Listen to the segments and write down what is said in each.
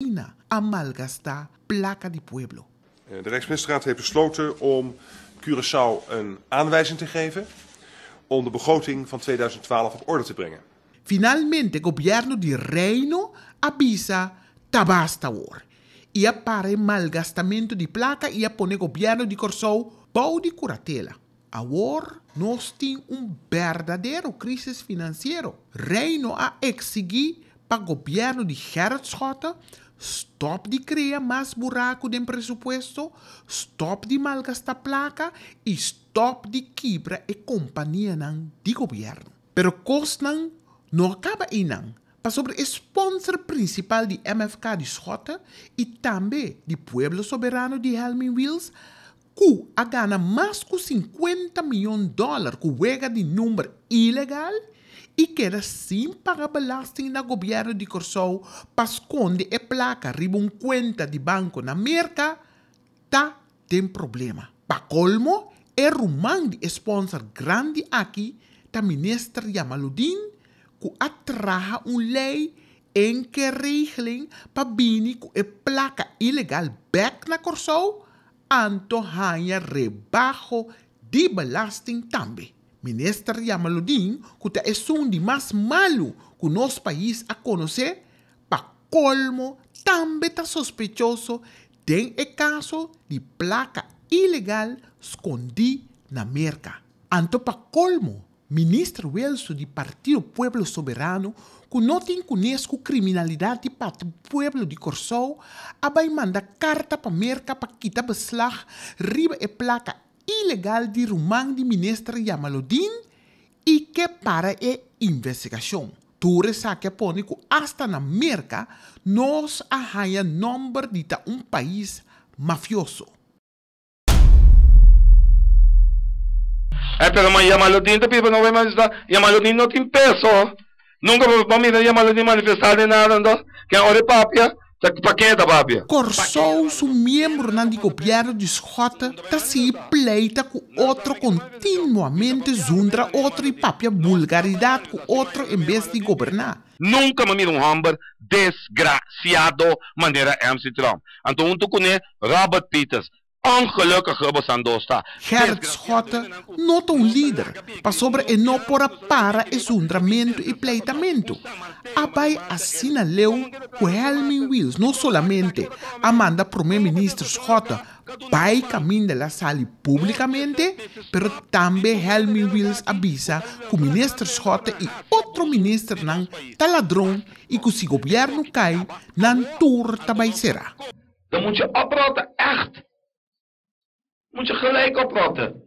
China Amalgasta placa di pueblo. Eh, de Rijksministerraad heeft besloten om Curaçao een aanwijzing te geven om de begroting van 2012 op orde te brengen. Finalmente, gobierno di Reino avisa tabasta war. Y appare malgastamento di placa y pone gobierno di Corsou bou di curatela. Awor nos tiene un verdadero crisis financiero. Reino a exigir para gobierno di Gerrit Schotten Stop de criar mais buraco de presupuesto, stop de malgastar placa e stop de quebra e companhia nan de governo. Pero kostnan não acaba aí não. Para sobre sponsor principal de MFK de Schotten e também de Pueblo Soberano de Helmin Wills, que a gana mais de 50 milhões de dólares com o de número ilegal E que era sin pagar belasting na gobierno de Corsou para esconder la placa de un cuenta de banco en América, ta en problema. Para colmo, el rumbo de sponsor grande aquí, da ministra Yamaludin que atraja un ley en em que regelem para bini con e placa ilegal back na Corsou, anto un rebajo de belasting también. ministro Yamaludin que é um de mais malo que nosso país a conhecer, para colmo, também está sospechoso, tem o caso de placa ilegal escondida na merca. Anto para colmo, ministro Wilson de Partido Pueblo Soberano, que não tem conhecido criminalidade para o povo de Corsol, abai manda carta para merca para quitar o riba e placa ilegal de rumán de ministra Yamaludín y que para e investigación. investigação. Tu que pone hasta na América nos arranha nombre de um país mafioso. Eh, pero Yamaludín te pido, no vemos, Jamaluddin no tem peso. Nunca vamos a Yamaludín manifestar de nada, ¿no? que ahora papi. Tá um membro de copiar o nandicopiaro disjota, tá se pleita com outro continuamente zundra outro e papia vulgaridade com outro em vez de governar Nunca me miro un hombre desgraciado maneira é, MC Trump. Então, um tu conhece Robert Peters, Herz nota um líder para sobre e não para para esundramento e pleitamento. Abai assina leu o Helmin Wills, não somente a manda primeiro-ministro Schota vai caminho da sala publicamente, mas também Helmin Wills avisa que o ministro Schota e outro ministro não tá ladrão e que se o governo cai, não turta vai será. Dan moet je oprotten, echt! moet je gelijk oprotten.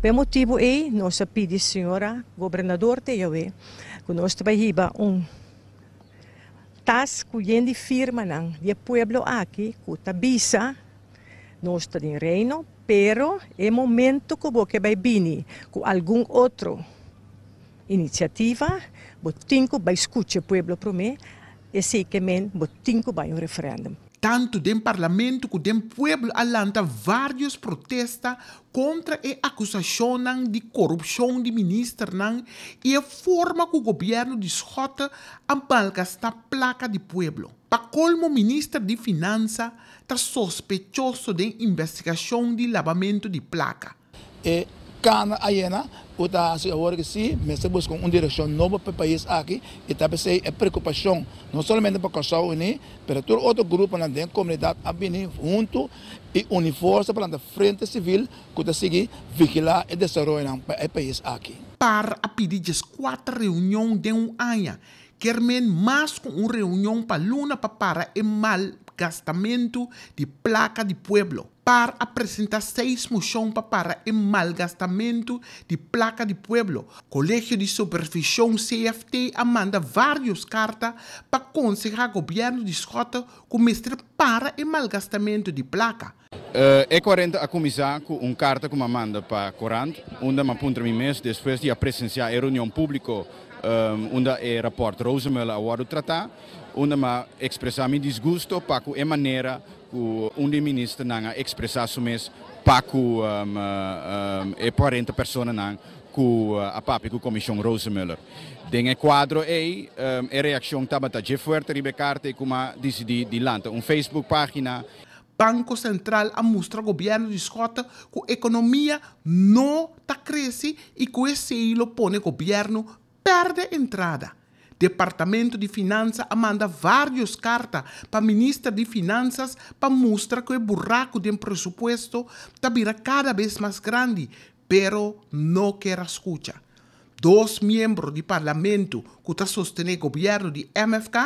Per motivo e nós pedi senhora governador Teiawe, que nós trabalhava um tas cuyendi firma nan de pueblo aqui, que tabisa nós tem reino, pero é momento que você vai vir com algum outro iniciativa, botinco vai escutar o pueblo para mim, e sei que men botinco vai um referendo tanto do parlamento como do povo alanta vários protestas contra e acusação de corrupção de ministro nan, e a forma que o governo desrota a malgasta placa de povo. Para colmo, o ministro de Finanças está sospechoso de investigação de lavamento de placa. É Câmara Aiena está agora que sim, mas se busca uma direção nova para o país aqui e seja é preocupação, não somente para o Caçal Uni, para todo outro grupo na dentro comunidade a vir junto e unir para a frente civil que está seguir vigilar e desenvolver o país aqui. Para a pedir quatro reuniões de um ano, quer mais com uma reunião para luna para parar e mal malgastamento de placa de pueblo. Para apresentar seis moções para o malgastamento de placa de pueblo, Colégio de Supervisão CFT manda vários cartas para aconselhar o governo de Escota com mestre para o malgastamento de placa. Uh, é 40 a começar com uma carta que me manda para Corante, onde me aponta mim mesmo depois de presenciar a reunião pública um, ehm, onde é rapport Rosemel award tratar, onde eu expressar meu desgosto para que a maneira que o ministro não expressar sumes para que um, um, é 40 pessoas não com a papi com a comissão Rosemüller. um quadro ehm, e um, a reação estava tá de forte ribecarte como decidi de lanta uma Facebook página Banco Central mostra ao governo de Escota que a economia não está crescendo e que esse hilo põe o governo perde entrada. Departamento de finanza manda varios cartas para o ministro de Finanzas para mostrar que el buraco de presupuesto está cada vez más grande, pero no quer escuchar. Dos miembros del parlamento que están sosteniendo o de MFK,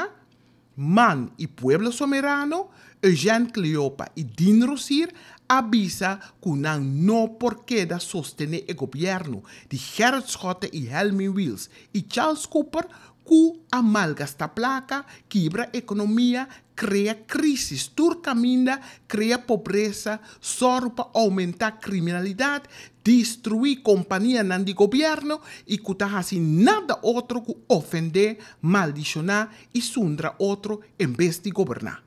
Man y Pueblo Somerano, Eugene Cleopa y Din Rosir, avisa que no por qué sostener el gobierno de Gerrit Schotte y Helmi Wills y Charles Cooper que amalgasta esta placa, quebra economía, crea crisis, turcaminda, crea pobreza, sorpa, aumenta criminalidad, destruir compañía nandi gobierno y que así nada otro que ofender, maldicionar y sundra otro en vez de gobernar.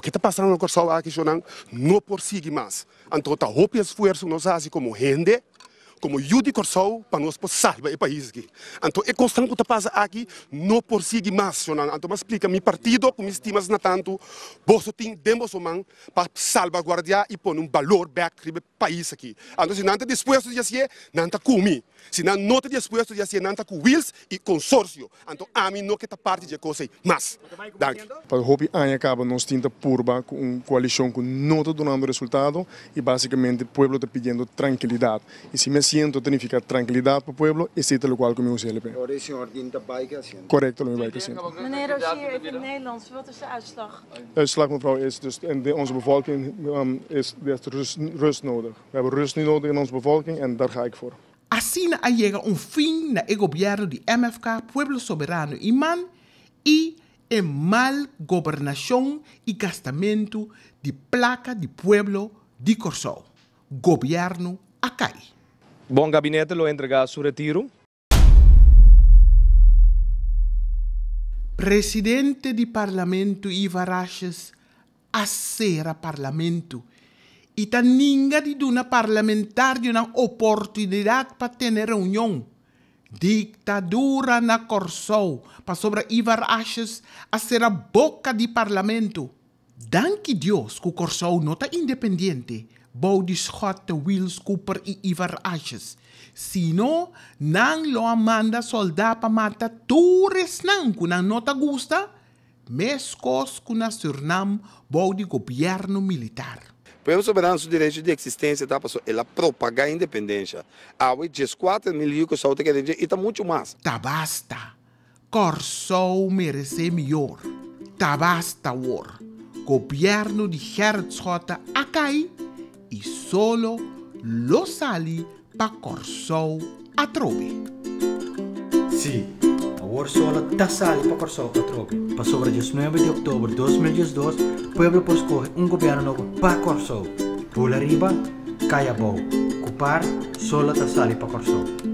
que está passando no corsal aqui Jonan, não por mais. mas. Antota hope esforço nos hace como rende, como Judy Corsou, para nós salvar o país aqui. Então, é constante que passa aqui, não por persegue mais, então, mas explica, meu partido, como estimas na tanto, você tem demos mão para salvaguardar e pôr um valor back o país aqui. Então, se não está disposto a fazer, não está comigo. Se não está disposto a fazer, não está com Wills e consórcio. Então, a mim não que está parte de coisa, mas, danke. Para o Hopi Anha acaba, nós tinta purba com uma coalição que não está dando resultado e, basicamente, o povo está pedindo tranquilidade. E se me asiento significa tranquilidad para el pueblo, etcétera, lo cual conmigo CLP. Hoor is je in Correcto, in Meneer Rogier, en Nederlands, wat is de uitslag? De uitslag, mevrouw, is dus en de, onze bevolking um, is, is este rust, rust nodig. We hebben rust nodig in onze bevolking en daar ga ik voor. Así llega un fin na el gobierno de MFK, Pueblo Soberano y Man, y en mal gobernación y gastamento de placa de pueblo de Corsó, gobierno acai. Bom gabinete lo entrega a seu retiro. Presidente de Parlamento Iva a assera Parlamento. E tá ninga de duna parlamentar de uma oportunidade para ter reunião. Ditadura na Corsol, para sobre Ivar a ser a boca de parlamento. Dankie Dios que Corsou nota independente, Body Scott Wills Cooper e Ivar Ashes. Sino não lo amanda soldapa mata tures nang kuna nota gusta mescos kuna surnam body governo militar. Povo soberano o direito de existência tá, para ela propagar a independência. Há ah, 14 mil que só tem e tá muito mais. Tá basta. Corsou merece melhor. Tá basta, war. gobierno de Herzota Akai y solo lo sali para corso a trobe. Sí, ahora solo está saliendo para corso a trobe. Para 19 de octubre de 2012, pueblo por pues un gobierno nuevo para corso. Pula arriba, calla bou. Cupar, solo está saliendo para corso.